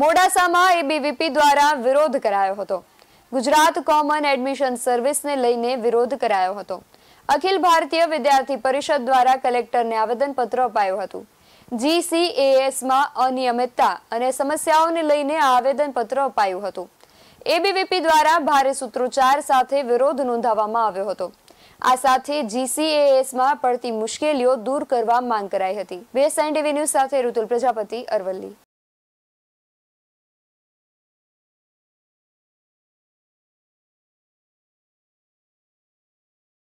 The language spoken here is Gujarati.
મોડાસામાં એબીવીપી દ્વારા વિરોધ કરાયો હતો ગુજરાત કોમન એડમિશન સર્વિસને લઈને વિરોધ કરાયો હતો અખિલ ભારતીય વિદ્યાર્થી પરિષદ દ્વારા કલેક્ટરને આવેદનપત્ર અપાયું હતું જીસીએએસમાં અનિયમિતતા અને સમસ્યાઓને લઈને આવેદનપત્ર અપાયું હતું એબીવીપી દ્વારા ભારે સૂત્રોચ્ચાર સાથે વિરોધ નોંધાવવામાં આવ્યો હતો આ સાથે જીસીએએસમાં પડતી મુશ્કેલીઓ દૂર કરવા માંગ કરાઈ હતી બેસ એન્ડ ટીવી ન્યૂઝ સાથે ઋતુલ પ્રજાપતિ અરવલ્લી